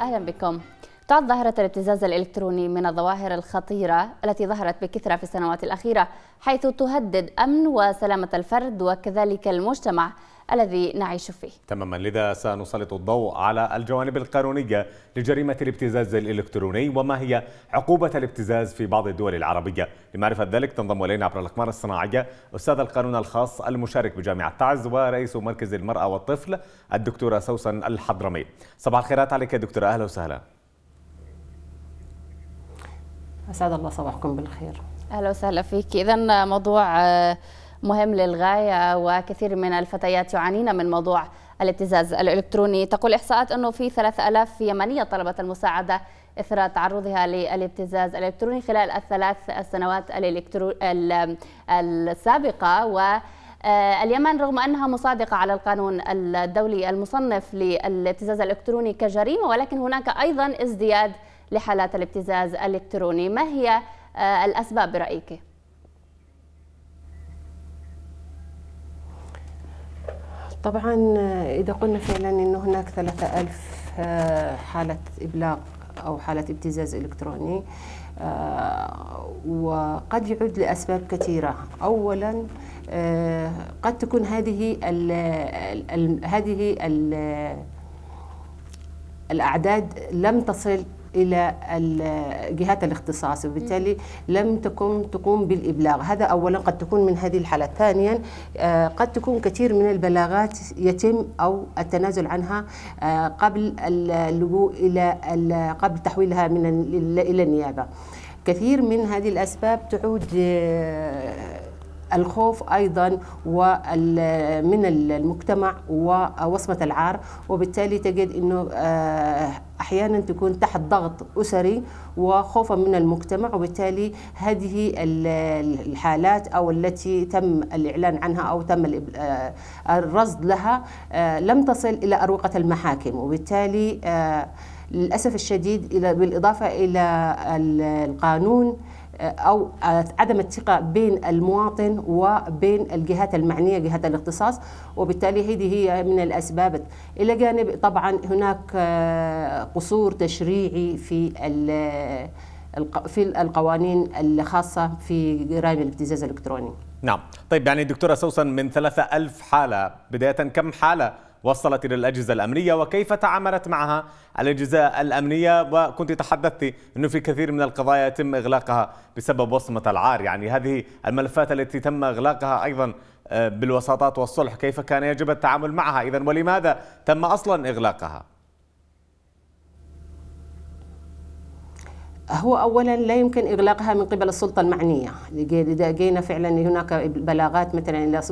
أهلا بكم تعد ظاهرة الابتزاز الإلكتروني من الظواهر الخطيرة التي ظهرت بكثرة في السنوات الأخيرة حيث تهدد أمن وسلامة الفرد وكذلك المجتمع الذي نعيش فيه تماما لذا سنسلط الضوء على الجوانب القانونية لجريمة الابتزاز الإلكتروني وما هي عقوبة الابتزاز في بعض الدول العربية لمعرفة ذلك تنضم إلينا عبر الأقمار الصناعية أستاذ القانون الخاص المشارك بجامعة تعز ورئيس مركز المرأة والطفل الدكتورة سوسن الحضرمي صباح الخيرات عليك يا دكتورة أهلا وسهلا أسعد الله صباحكم بالخير أهلا وسهلا فيك إذا موضوع آه، مهم للغاية وكثير من الفتيات يعانين من موضوع الابتزاز الإلكتروني تقول إحصاءات أنه في 3000 يمنية طلبت المساعدة إثر تعرضها للابتزاز الإلكتروني خلال الثلاث السنوات الإلكترو... السابقة و آه، اليمن رغم أنها مصادقة على القانون الدولي المصنف للابتزاز الإلكتروني كجريمة ولكن هناك أيضا ازدياد لحالات الابتزاز الإلكتروني ما هي آه، الأسباب برأيك؟ طبعا آه، إذا قلنا فعلا أنه هناك 3000 آه، حالة إبلاغ أو حالة ابتزاز إلكتروني آه، وقد يعود لأسباب كثيرة أولا قد تكون هذه الـ هذه الـ الأعداد لم تصل الى الجهات الاختصاص وبالتالي لم تكن تقوم بالابلاغ هذا اولا قد تكون من هذه الحالات ثانيا آه، قد تكون كثير من البلاغات يتم او التنازل عنها آه، قبل اللجوء الى قبل تحويلها من الى النيابه كثير من هذه الاسباب تعود آه، الخوف أيضا من المجتمع ووصمة العار وبالتالي تجد أنه آه، احيانا تكون تحت ضغط اسري وخوفا من المجتمع وبالتالي هذه الحالات او التي تم الاعلان عنها او تم آه، الرصد لها آه، لم تصل الى اروقه المحاكم وبالتالي للاسف الشديد بالاضافه الى القانون او عدم الثقه بين المواطن وبين الجهات المعنيه جهات الاختصاص وبالتالي هذه هي من الاسباب الى جانب طبعا هناك آه، قصور تشريعي في في القوانين الخاصه في جرائم الابتزاز الالكتروني نعم طيب يعني دكتوره سوسن من 3000 حاله بدايه كم حاله وصلت إلى الأجهزة الأمنية وكيف تعاملت معها الأجهزة الأمنية وكنت تحدثت أنه في كثير من القضايا يتم إغلاقها بسبب وصمة العار يعني هذه الملفات التي تم إغلاقها أيضا آه، بالوساطات والصلح كيف كان يجب التعامل معها إذا ولماذا تم أصلا إغلاقها؟ هو اولا لا يمكن اغلاقها من قبل السلطه المعنيه اذا لقينا فعلا هناك بلاغات مثلا الى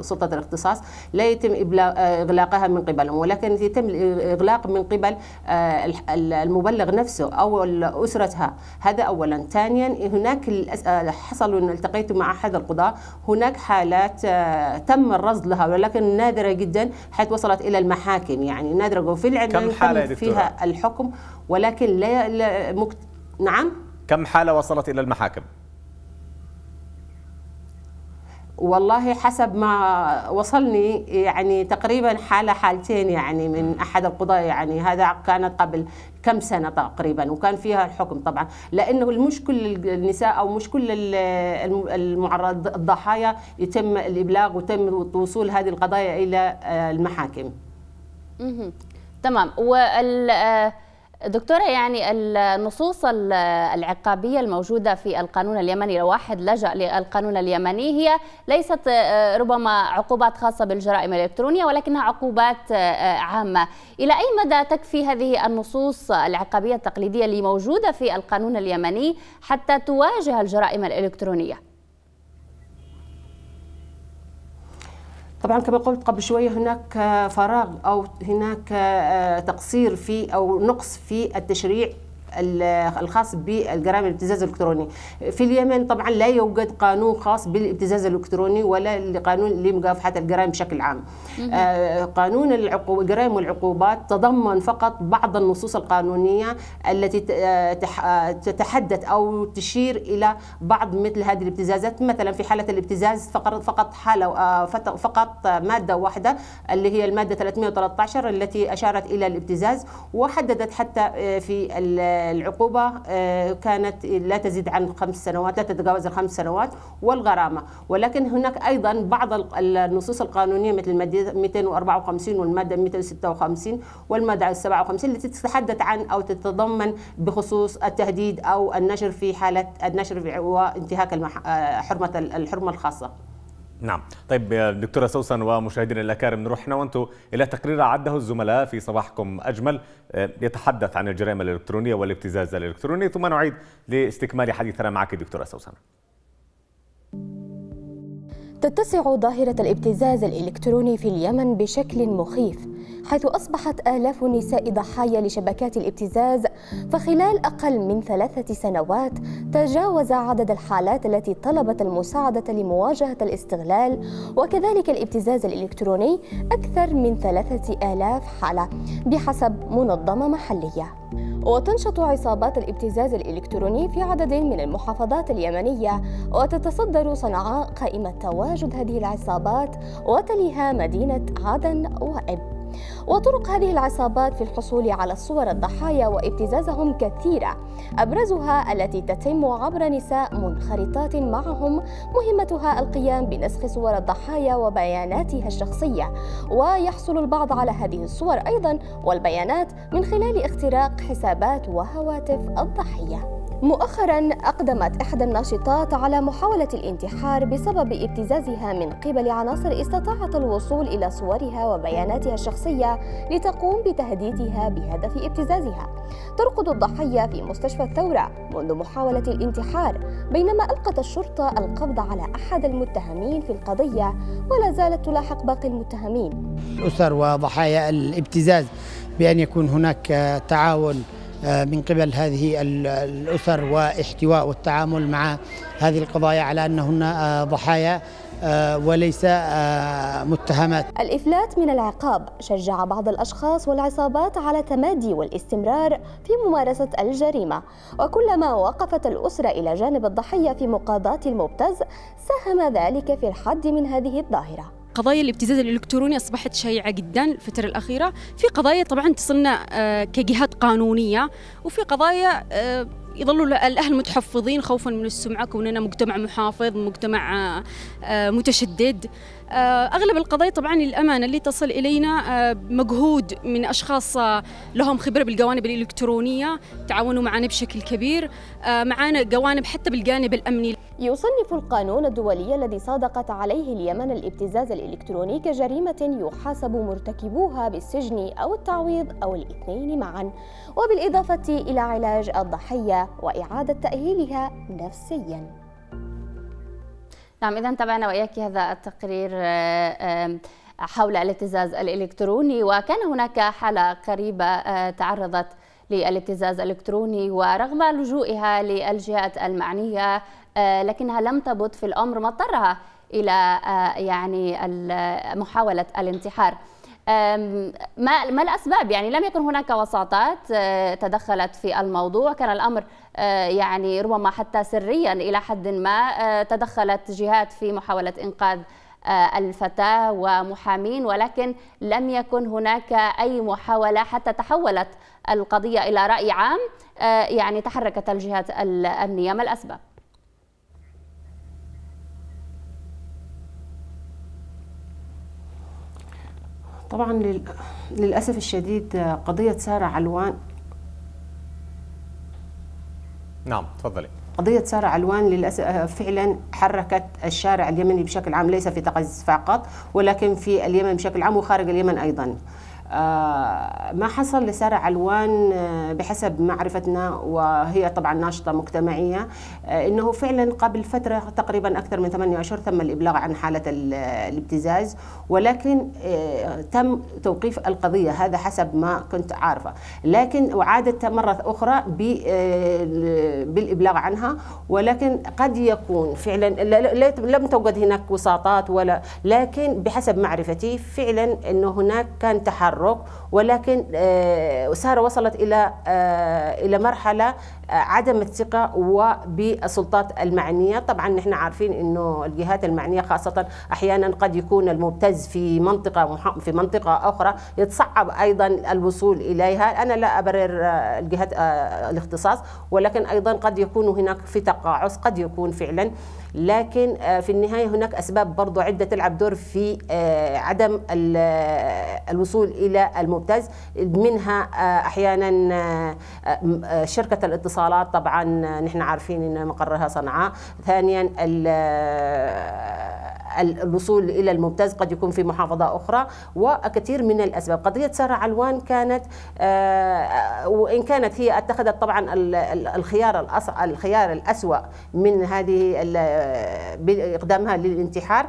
سلطه الاختصاص لا يتم آه، اغلاقها من قبلهم ولكن يتم الاغلاق من قبل آه، المبلغ نفسه او اسرتها هذا اولا ثانيا هناك آه، حصل ان التقيت مع احد القضاه هناك حالات تم الرصد لها ولكن نادره جدا حيث وصلت الى المحاكم يعني نادره وفي العلم كم حاله فيها الحكم ولكن لا نعم كم حالة وصلت إلى المحاكم؟ والله حسب ما وصلني يعني تقريبا حالة حالتين يعني من أحد القضاة يعني هذا كانت قبل كم سنة تقريبا وكان فيها الحكم طبعا لأنه مش كل النساء أو مش كل المعرض الضحايا يتم الإبلاغ وتم وصول هذه القضايا إلى آه، المحاكم تمام وال آه، دكتورة يعني النصوص العقابية الموجودة في القانون اليمني لو واحد لجأ للقانون اليمني هي ليست آه، ربما عقوبات خاصة بالجرائم الإلكترونية ولكنها عقوبات آه، آه، عامة إلى أي مدى تكفي هذه النصوص العقابية التقليدية اللي موجودة في القانون اليمني حتى تواجه الجرائم الإلكترونية؟ طبعا كما قلت قبل شويه هناك فراغ او هناك آه، تقصير في او نقص في التشريع الخاص بالجرائم الابتزاز الالكتروني في اليمن طبعا لا يوجد قانون خاص بالابتزاز الالكتروني ولا قانون لمكافحه الجرائم بشكل عام آه، قانون الجرائم والعقوبات تضمن فقط بعض النصوص القانونيه التي آه، آه، تتحدث او تشير الى بعض مثل هذه الابتزازات مثلا في حاله الابتزاز فقط فقط حاله فقط ماده واحده اللي هي الماده 313 التي اشارت الى الابتزاز وحددت حتى في العقوبة آه، كانت لا تزيد عن خمس سنوات لا تتجاوز الخمس سنوات والغرامة ولكن هناك أيضا بعض النصوص القانونية مثل المادة 254 والمادة 256 والمادة 57 التي تتحدث عن أو تتضمن بخصوص التهديد أو النشر في حالة النشر وانتهاك آه، حرمة الحرمة الخاصة نعم طيب دكتوره سوسن ومشاهدينا الاكارم نروح هنا وانتم الى تقرير عده الزملاء في صباحكم اجمل آه، يتحدث عن الجرائم الالكترونيه والابتزاز الالكتروني ثم نعيد لاستكمال حديثنا معك دكتوره سوسن تتسع ظاهرة الابتزاز الإلكتروني في اليمن بشكل مخيف حيث أصبحت آلاف النساء ضحايا لشبكات الابتزاز فخلال أقل من ثلاثة سنوات تجاوز عدد الحالات التي طلبت المساعدة لمواجهة الاستغلال وكذلك الابتزاز الإلكتروني أكثر من ثلاثة آلاف حالة بحسب منظمة محلية وتنشط عصابات الابتزاز الإلكتروني في عدد من المحافظات اليمنية وتتصدر صنعاء قائمة تواجد هذه العصابات وتليها مدينة عدن وإب وطرق هذه العصابات في الحصول على صور الضحايا وابتزازهم كثيرة أبرزها التي تتم عبر نساء منخرطات معهم مهمتها القيام بنسخ صور الضحايا وبياناتها الشخصية ويحصل البعض على هذه الصور أيضا والبيانات من خلال اختراق حسابات وهواتف الضحية مؤخرا أقدمت إحدى الناشطات على محاولة الانتحار بسبب ابتزازها من قبل عناصر استطاعت الوصول إلى صورها وبياناتها الشخصية لتقوم بتهديدها بهدف ابتزازها. ترقد الضحية في مستشفى الثورة منذ محاولة الانتحار بينما ألقت الشرطة القبض على أحد المتهمين في القضية ولا زالت تلاحق باقي المتهمين. أسر وضحايا الابتزاز بأن يكون هناك تعاون آه، من قبل هذه الأسر واحتواء والتعامل مع هذه القضايا على أنهن آه، ضحايا آه، وليس متهمات الإفلات من العقاب شجع بعض الأشخاص والعصابات على تمادي والاستمرار في ممارسة الجريمة وكلما وقفت الأسرة إلى جانب الضحية في مقاضاة المبتز ساهم ذلك في الحد من هذه الظاهرة قضايا الابتزاز الالكتروني اصبحت شائعه جدا الفتره الاخيره في قضايا طبعا تصلنا آه، كجهات قانونيه وفي قضايا آه، يظلوا الاهل متحفظين خوفا من السمعه كوننا مجتمع محافظ مجتمع آه، متشدد آه، اغلب القضايا طبعا للامانه اللي تصل الينا آه، مجهود من اشخاص آه، لهم خبره بالجوانب الالكترونيه تعاونوا معنا بشكل كبير معنا جوانب حتى بالجانب الامني يصنف القانون الدولي الذي صادقت عليه اليمن الابتزاز الالكتروني كجريمه يحاسب مرتكبوها بالسجن او التعويض او الاثنين معا وبالاضافه الى علاج الضحيه واعاده تاهيلها نفسيا نعم إذا تابعنا وإياك هذا التقرير آه، آه، حول الابتزاز الإلكتروني وكان هناك حالة قريبة آه، تعرضت للابتزاز الإلكتروني ورغم لجوئها للجهات المعنية لكنها لم تبط في الأمر مضطرها إلى يعني محاولة الانتحار ما ما الاسباب يعني لم يكن هناك وساطات أه، تدخلت في الموضوع كان الامر أه، يعني ربما حتى سريا الى حد ما أه، تدخلت جهات في محاوله انقاذ الفتاه ومحامين ولكن لم يكن هناك اي محاوله حتى تحولت القضيه الى راي عام يعني تحركت الجهات الامنيه ما الاسباب طبعا للأسف الشديد قضية سارة علوان نعم تفضلي قضية سارة علوان للأسف فعلا حركت الشارع اليمني بشكل عام ليس في تقز فقط ولكن في اليمن بشكل عام وخارج اليمن أيضا آه، ما حصل لسارة علوان آه، بحسب معرفتنا وهي طبعا ناشطة مجتمعية آه، أنه فعلا قبل فترة تقريبا أكثر من ثمانية أشهر تم الإبلاغ عن حالة الابتزاز ولكن تم توقيف القضية هذا حسب ما كنت عارفة لكن وعادت مرة أخرى بالإبلاغ عنها ولكن قد يكون فعلا لم توجد هناك وساطات ولا لكن بحسب معرفتي فعلا أنه هناك كان تحرك التحرك ولكن آه، ساره وصلت الى آه، الى مرحله آه، عدم الثقه وبالسلطات المعنيه طبعا نحن عارفين انه الجهات المعنيه خاصه احيانا قد يكون المبتز في منطقه في منطقه اخرى يتصعب ايضا الوصول اليها انا لا ابرر الجهات الاختصاص ولكن ايضا قد يكون هناك في تقاعس قد يكون فعلا آه لكن آه، في النهايه هناك اسباب برضو عده تلعب دور في آه، عدم آه، الوصول الى الممتاز منها احيانا شركه الاتصالات طبعا نحن عارفين ان مقرها صنعاء ثانيا الوصول الى الممتاز قد يكون في محافظه اخرى وكثير من الاسباب قضيه ساره علوان كانت آه، آه، وان كانت هي اتخذت طبعا الخيار الخيار الاسوا من هذه ال... آه، باقدامها للانتحار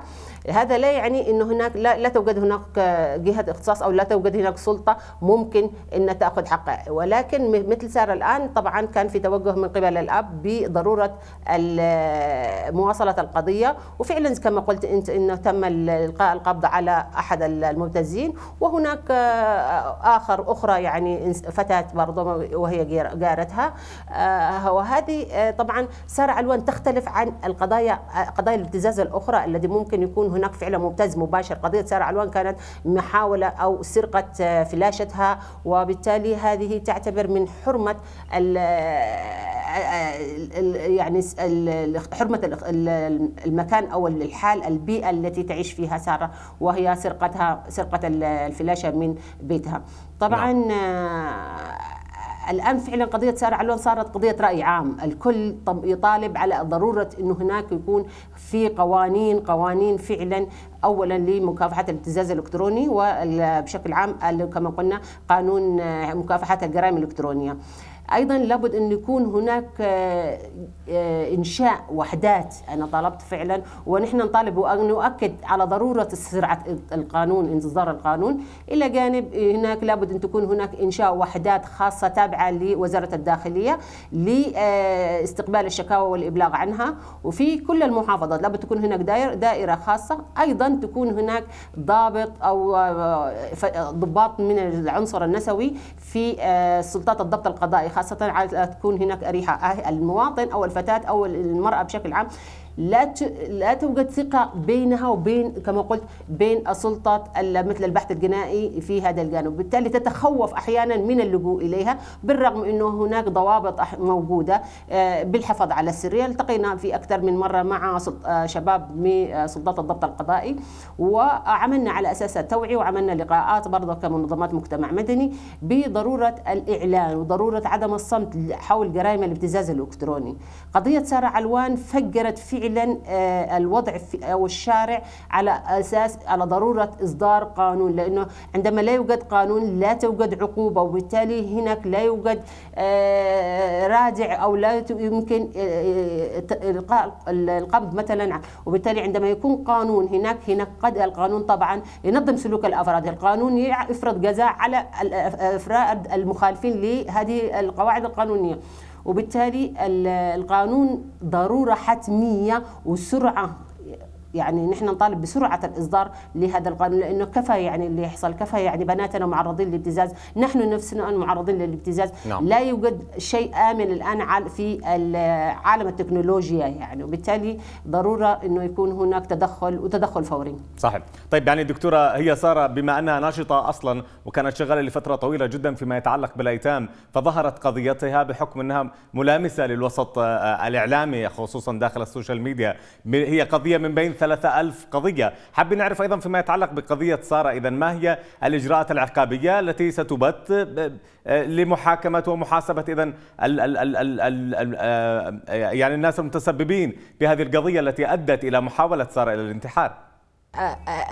هذا لا يعني أن هناك لا, لا توجد هناك آه، جهة اختصاص أو لا توجد هناك سلطة ممكن أن تأخذ حقها ولكن مثل سارة الآن طبعا كان في توجه من قبل الأب بضرورة آه، مواصلة القضية وفعلا كما قلت أنت أنه تم إلقاء القبض على أحد المبتزين وهناك آه، آخر أخرى يعني فتاة برضه وهي جارتها وهذه طبعا سارة علوان تختلف عن القضايا قضايا الابتزاز الأخرى الذي ممكن يكون هناك فعلا مبتز مباشر قضية سارة علوان كانت محاولة أو سرقة آه، فلاشتها وبالتالي هذه تعتبر من حرمة آه، آه، يعني حرمة المكان أو الحال البيئة التي تعيش فيها سارة وهي سرقتها سرقة الفلاشة من بيتها طبعا نعم. الان فعلا قضيه سارع علون صارت قضيه راي عام، الكل يطالب على ضروره انه هناك يكون في قوانين قوانين فعلا اولا لمكافحه الابتزاز الالكتروني وبشكل عام كما قلنا قانون مكافحه الجرائم الالكترونيه. ايضا لابد ان يكون هناك آه، آه، انشاء وحدات انا طلبت فعلا ونحن نطالب ونؤكد على ضروره سرعه القانون انتظار القانون الى جانب آه، هناك لابد ان تكون هناك انشاء وحدات خاصه تابعه لوزاره الداخليه لاستقبال الشكاوى والابلاغ عنها وفي كل المحافظات لابد تكون هناك دائره خاصه ايضا تكون هناك ضابط او ضباط من العنصر النسوي في سلطات الضبط القضائي خاصة على تكون هناك ريحة آه، المواطن أو الفتاة أو المرأة بشكل عام لا لا توجد ثقه بينها وبين كما قلت بين السلطات مثل البحث الجنائي في هذا الجانب، بالتالي تتخوف احيانا من اللجوء اليها بالرغم انه هناك ضوابط موجوده آه، بالحفاظ على السريه، التقينا في اكثر من مره مع آه، شباب من آه، سلطات الضبط القضائي وعملنا على اساس التوعيه وعملنا لقاءات برضه كمنظمات مجتمع مدني بضروره الاعلان وضروره عدم الصمت حول جرائم الابتزاز الالكتروني. قضيه ساره علوان فجرت في فعلا آه، الوضع او الشارع على اساس على ضروره اصدار قانون لانه عندما لا يوجد قانون لا توجد عقوبه وبالتالي هناك لا يوجد آه، رادع او لا يمكن آه، القاء القبض مثلا وبالتالي عندما يكون قانون هناك هناك قد القانون طبعا ينظم سلوك الافراد القانون يفرض جزاء على الافراد المخالفين لهذه القواعد القانونيه وبالتالي القانون ضروره حتميه وسرعه يعني نحن نطالب بسرعه الاصدار لهذا القانون لانه كفى يعني اللي يحصل كفى يعني بناتنا معرضين للابتزاز نحن نفسنا معرضين للابتزاز نعم. لا يوجد شيء امن الان في عالم التكنولوجيا يعني وبالتالي ضروره انه يكون هناك تدخل وتدخل فوري صحيح طيب يعني دكتوره هي ساره بما انها ناشطه اصلا وكانت شغاله لفتره طويله جدا فيما يتعلق بالايتام فظهرت قضيتها بحكم انها ملامسه للوسط آه، الاعلامي خصوصا داخل السوشيال ميديا هي قضيه من بين 3000 قضية حاب نعرف أيضا فيما يتعلق بقضية سارة إذا ما هي الإجراءات العقابية التي ستبت لمحاكمة ومحاسبة إذا آه، يعني الناس المتسببين بهذه القضية التي أدت إلى محاولة سارة إلى الانتحار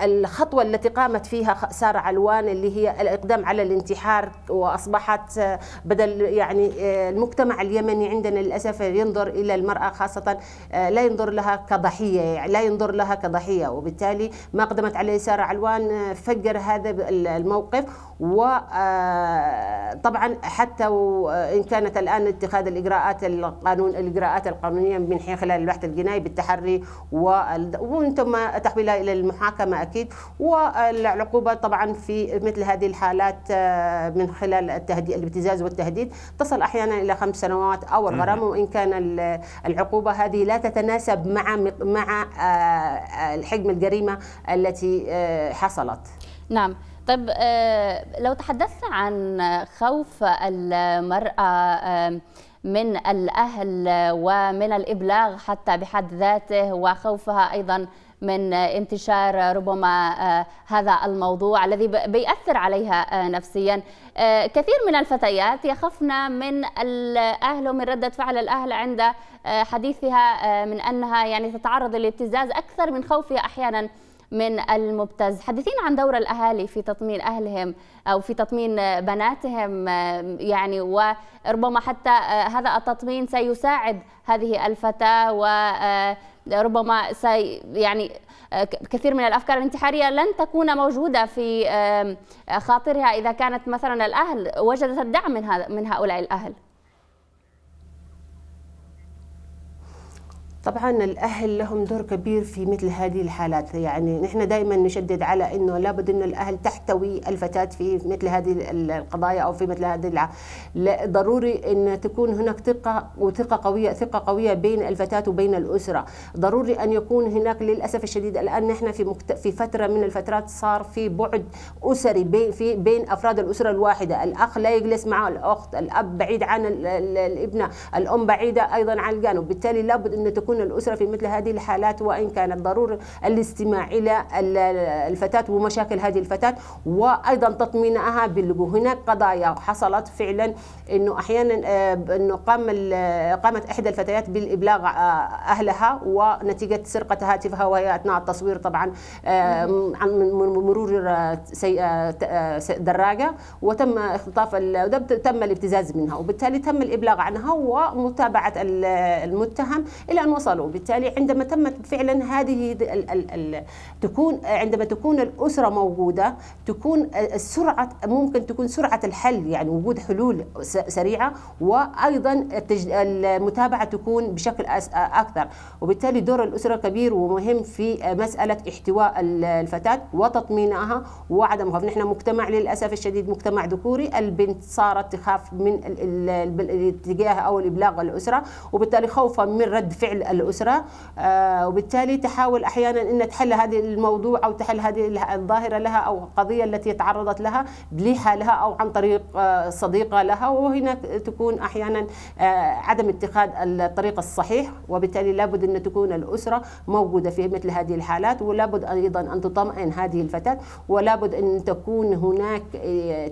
الخطوة التي قامت فيها سارة علوان اللي هي الإقدام على الانتحار وأصبحت آه، بدل يعني آه، المجتمع اليمني عندنا للأسف ينظر إلى المرأة خاصة آه، لا ينظر لها كضحية يعني لا ينظر لها كضحية وبالتالي ما قدمت عليه سارة علوان فجر هذا الموقف وطبعا آه، حتى وان آه، كانت الان اتخاذ الاجراءات القانون الاجراءات القانونيه من خلال البحث الجنائي بالتحري ومن ثم تحويلها الى المحاكمه اكيد والعقوبه طبعا في مثل هذه الحالات آه، من خلال التهديد الابتزاز والتهديد تصل احيانا الى خمس سنوات او الغرامه وان كان العقوبه هذه لا تتناسب مع مع حجم الجريمه التي حصلت. نعم طيب آه، لو تحدثت عن خوف المرأة من الأهل ومن الإبلاغ حتى بحد ذاته وخوفها أيضا من انتشار ربما آه، هذا الموضوع الذي بيأثر عليها آه، نفسيا كثير من الفتيات يخفن من الأهل ومن ردة فعل الأهل عند حديثها من أنها يعني تتعرض للابتزاز أكثر من خوفها أحيانا من المبتز حدثينا عن دور الأهالي في تطمين أهلهم أو في تطمين بناتهم يعني وربما حتى آه، هذا التطمين سيساعد هذه الفتاة وربما آه، سي يعني آه، كثير من الافكار الانتحاريه لن تكون موجوده في خاطرها اذا كانت مثلا الاهل وجدت الدعم من من هؤلاء الاهل طبعا الاهل لهم دور كبير في مثل هذه الحالات يعني نحن دائما نشدد على انه لابد انه الاهل تحتوي الفتاه في مثل هذه القضايا او في مثل هذه لا ضروري ان تكون هناك ثقه وثقه قويه ثقه قويه بين الفتاه وبين الاسره ضروري ان يكون هناك للاسف الشديد الان نحن في مكت... في فتره من الفترات صار في بعد اسري بين في بين افراد الاسره الواحده الاخ لا يجلس مع الاخت الاب بعيد عن الابنه الام بعيده ايضا عن الجانب بالتالي لابد ان تكون تكون الأسرة في مثل هذه الحالات وإن كانت ضرورة الاستماع إلى الفتاة ومشاكل هذه الفتاة وأيضا تطمينها باللجوء هناك قضايا حصلت فعلا أنه أحيانا آه، أنه قام قامت إحدى الفتيات بالإبلاغ آه، أهلها ونتيجة سرقة هاتفها وهي أثناء التصوير طبعا آه، من مرور دراجة وتم اختطاف تم الابتزاز منها وبالتالي تم الإبلاغ عنها ومتابعة المتهم إلى أن وصلوا بالتالي عندما تمت فعلا هذه ال ال ال تكون عندما تكون الأسرة موجودة تكون السرعة ممكن تكون سرعة الحل يعني وجود حلول سريعة وأيضا المتابعة تكون بشكل أكثر وبالتالي دور الأسرة كبير ومهم في مسألة احتواء الفتاة وتطمينها وعدم خوف نحن مجتمع للأسف الشديد مجتمع ذكوري البنت صارت تخاف من الاتجاه أو الإبلاغ الأسرة وبالتالي خوفا من رد فعل الأسرة آه، وبالتالي تحاول أحيانا أن تحل هذه الموضوع أو تحل هذه الظاهرة لها أو القضية التي تعرضت لها بلحالها أو عن طريق آه، صديقة لها وهنا تكون أحيانا آه، عدم اتخاذ الطريق الصحيح وبالتالي لابد أن تكون الأسرة موجودة في مثل هذه الحالات ولابد أيضا أن تطمئن هذه الفتاة ولابد أن تكون هناك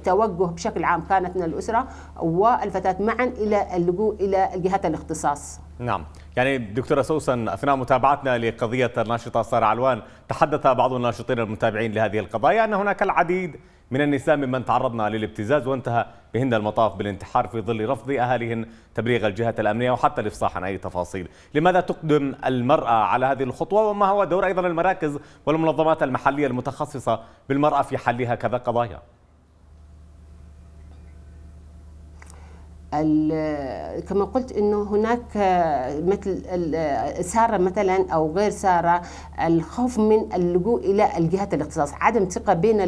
توجه بشكل عام كانت من الأسرة والفتاة معا إلى اللجوء إلى الجهات الاختصاص نعم يعني دكتورة سوسن أثناء متابعتنا لقضية الناشطة سارة علوان تحدث بعض الناشطين المتابعين لهذه القضايا أن هناك العديد من النساء ممن تعرضن للابتزاز وانتهى بهن المطاف بالانتحار في ظل رفض أهاليهن تبليغ الجهات الأمنية وحتى الإفصاح عن أي تفاصيل لماذا تقدم المرأة على هذه الخطوة وما هو دور أيضا المراكز والمنظمات المحلية المتخصصة بالمرأة في حل هكذا قضايا؟ كما قلت انه هناك مثل ساره مثلا او غير ساره الخوف من اللجوء الى الجهات الاختصاص، عدم ثقه بين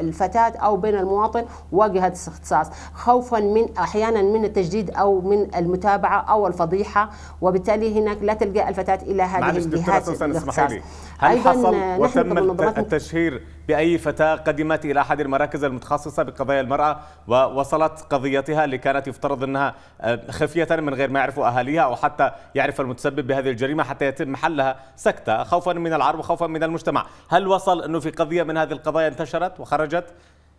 الفتاه او بين المواطن وجهه الاختصاص، خوفا من احيانا من التجديد او من المتابعه او الفضيحه، وبالتالي هناك لا تلجا الفتاه الى هذه الجهات الاختصاص. هل حصل وتم التشهير بأي فتاة قدمت إلى أحد المراكز المتخصصة بقضايا المرأة ووصلت قضيتها اللي كانت يفترض أنها آه، خفية من غير ما يعرفوا أهاليها أو حتى يعرف المتسبب بهذه الجريمة حتى يتم حلها سكتة خوفا من العار وخوفا من المجتمع هل وصل أنه في قضية من هذه القضايا انتشرت وخرجت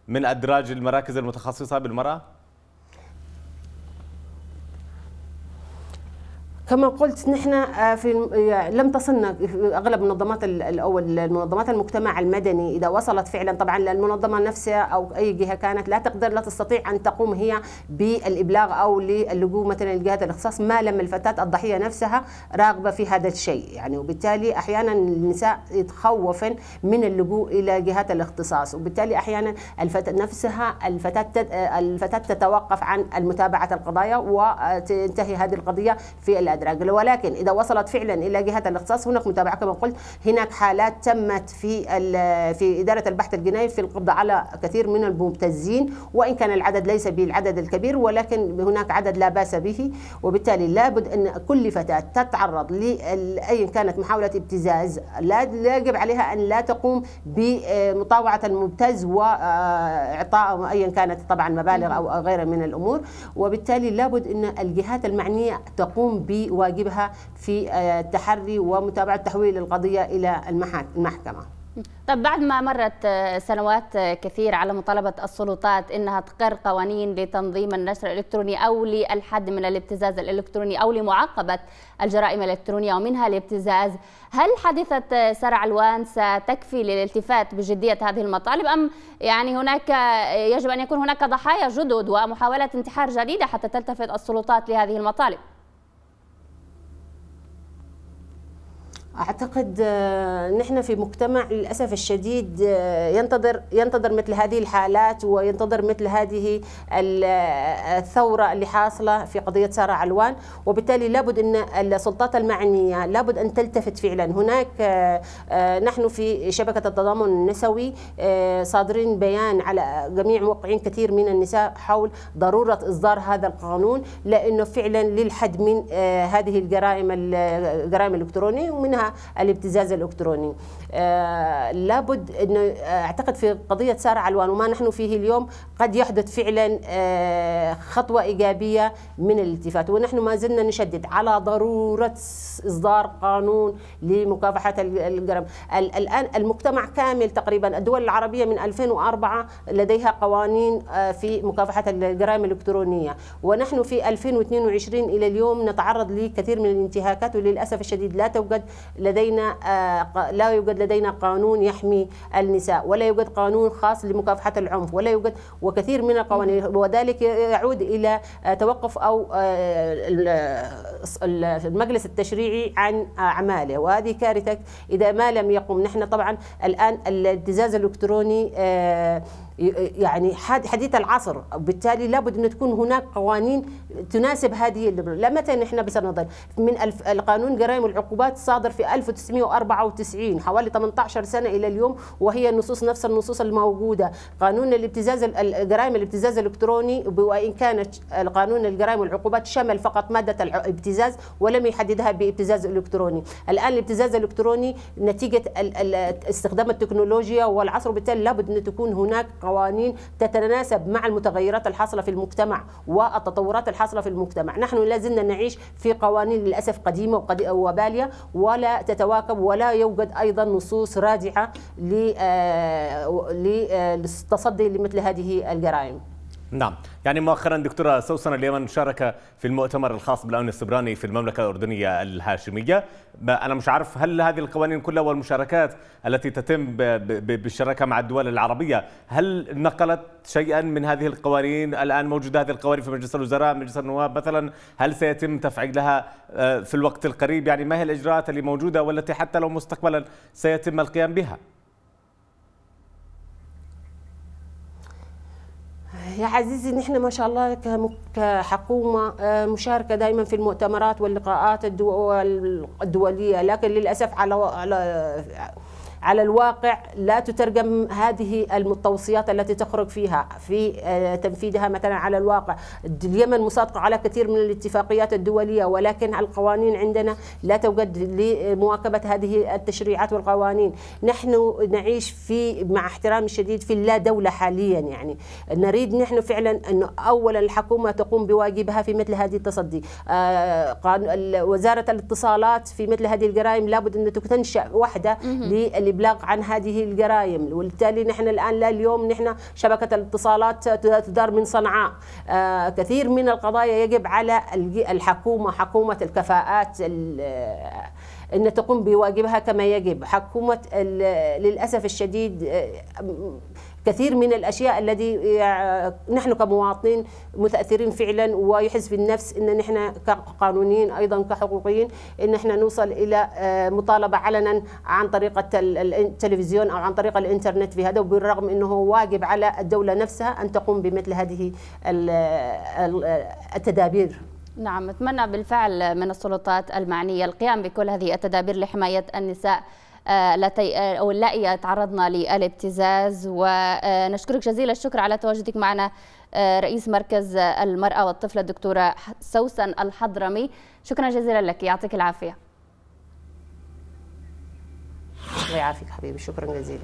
من أدراج المراكز المتخصصة بالمرأة؟ كما قلت نحن آه، في آه، لم تصلنا اغلب منظمات او المنظمات المجتمع المدني اذا وصلت فعلا طبعا للمنظمه نفسها او اي جهه كانت لا تقدر لا تستطيع ان تقوم هي بالابلاغ او للجوء مثلا لجهات الاختصاص ما لم الفتاه الضحيه نفسها راغبه في هذا الشيء يعني وبالتالي احيانا النساء يتخوفن من اللجوء الى جهات الاختصاص وبالتالي احيانا الفتاه نفسها الفتاه آه، الفتاه تتوقف عن متابعه القضايا وتنتهي هذه القضيه في الأدنى. الأدراج ولكن إذا وصلت فعلا إلى جهة الاختصاص هناك متابعة كما قلت هناك حالات تمت في في إدارة البحث الجنائي في القبض على كثير من المبتزين وإن كان العدد ليس بالعدد الكبير ولكن هناك عدد لا بأس به وبالتالي لابد أن كل فتاة تتعرض لأي كانت محاولة ابتزاز لا يجب عليها أن لا تقوم بمطاوعة المبتز وإعطاء آه، أيا كانت طبعا مبالغ أو غيرها من الأمور وبالتالي لابد أن الجهات المعنية تقوم ب واجبها في آه، التحري ومتابعة تحويل القضية إلى المحكمة طب بعد ما مرت آه، سنوات آه، كثير على مطالبة السلطات أنها تقر قوانين لتنظيم النشر الإلكتروني أو للحد من الابتزاز الإلكتروني أو لمعاقبة الجرائم الإلكترونية ومنها الابتزاز هل حادثة سرع الوان ستكفي للالتفات بجدية هذه المطالب أم يعني هناك يجب أن يكون هناك ضحايا جدد ومحاولة انتحار جديدة حتى تلتفت السلطات لهذه المطالب؟ اعتقد آه، نحن في مجتمع للاسف الشديد آه، ينتظر ينتظر مثل هذه الحالات وينتظر مثل هذه آه، الثوره اللي حاصله في قضيه ساره علوان وبالتالي لابد ان السلطات المعنيه لابد ان تلتفت فعلا هناك نحن في شبكه التضامن النسوي صادرين بيان على جميع موقعين كثير من النساء حول ضروره اصدار هذا القانون لانه فعلا للحد من هذه الجرائم الجرائم الالكترونيه ومنها الابتزاز الالكتروني آه لابد انه آه، اعتقد في قضيه ساره علوان وما نحن فيه اليوم قد يحدث فعلا آه خطوه ايجابيه من الالتفات ونحن ما زلنا نشدد على ضروره اصدار قانون لمكافحه الجرم الان المجتمع كامل تقريبا الدول العربيه من 2004 لديها قوانين آه، في مكافحه الجرائم الالكترونيه ونحن في 2022 الى اليوم نتعرض لكثير من الانتهاكات وللاسف الشديد لا توجد لدينا آه، لا يوجد لدينا قانون يحمي النساء ولا يوجد قانون خاص لمكافحة العنف ولا يوجد وكثير من القوانين وذلك يعود إلى آه، توقف أو آه، المجلس التشريعي عن أعماله وهذه كارثة إذا ما لم يقم نحن طبعا الآن الابتزاز الإلكتروني يعني حديث العصر وبالتالي لابد أن تكون هناك قوانين تناسب هذه لمتى نحن بسنظر من القانون جرائم العقوبات صادر في في 1994 حوالي 18 سنة إلى اليوم وهي النصوص نفس النصوص الموجودة قانون الابتزاز الجرائم الابتزاز الإلكتروني وإن كانت القانون الجرائم والعقوبات شمل فقط مادة الابتزاز ولم يحددها بابتزاز إلكتروني الآن الابتزاز الإلكتروني نتيجة استخدام التكنولوجيا والعصر وبالتالي لابد أن تكون هناك قوانين تتناسب مع المتغيرات الحاصلة في المجتمع والتطورات الحاصلة في المجتمع نحن لازلنا نعيش في قوانين للأسف قديمة وبالية ولا تتواكب ولا يوجد أيضا نصوص راجعة آه، آه، للتصدي لمثل هذه الجرائم نعم يعني مؤخرا دكتورة سوسن اليمن شارك في المؤتمر الخاص بالأمن السبراني في المملكة الأردنية الهاشمية أنا مش عارف هل هذه القوانين كلها والمشاركات التي تتم بالشراكة مع الدول العربية هل نقلت شيئا من هذه القوانين الآن موجودة هذه القوانين في مجلس الوزراء مجلس النواب مثلا هل سيتم تفعيلها آه، في الوقت القريب يعني ما هي الإجراءات اللي موجودة والتي حتى لو مستقبلا سيتم القيام بها يا عزيزي نحن ما شاء الله كحكومه آه، مشاركه دائما في المؤتمرات واللقاءات الدوليه لكن للاسف على على الواقع لا تترجم هذه التوصيات التي تخرج فيها في آه، تنفيذها مثلا على الواقع اليمن مصادقة على كثير من الاتفاقيات الدولية ولكن القوانين عندنا لا توجد لمواكبة هذه التشريعات والقوانين نحن نعيش في مع احترام الشديد في اللا دولة حاليا يعني نريد نحن فعلا أن أولا الحكومة تقوم بواجبها في مثل هذه التصدي آه، وزارة الاتصالات في مثل هذه الجرائم لابد أن تنشأ وحدة لل الابلاغ عن هذه الجرائم وبالتالي نحن الان لا اليوم نحن شبكه الاتصالات تدار من صنعاء آه، كثير من القضايا يجب على الحكومه حكومه الكفاءات ان تقوم بواجبها كما يجب حكومه للاسف الشديد آه، كثير من الأشياء الذي آه، نحن كمواطنين متأثرين فعلا ويحس في النفس أن نحن كقانونيين أيضا كحقوقيين أن نحن نوصل إلى آه، مطالبة علنا عن طريق التلفزيون أو عن طريق الإنترنت في هذا وبالرغم أنه واجب على الدولة نفسها أن تقوم بمثل هذه التدابير نعم أتمنى بالفعل من السلطات المعنية القيام بكل هذه التدابير لحماية النساء التي آه، آه، او اللائيه تعرضنا للابتزاز ونشكرك جزيل الشكر على تواجدك معنا آه، رئيس مركز المراه والطفله الدكتوره سوسن الحضرمي شكرا جزيلا لك يعطيك العافيه الله يعافيك حبيبي شكرا جزيلا